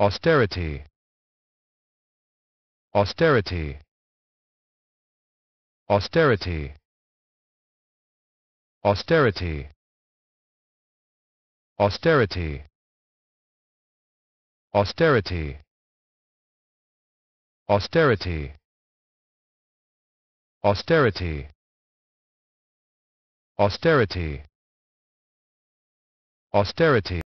austerity austerity austerity austerity austerity austerity austerity austerity austerity austerity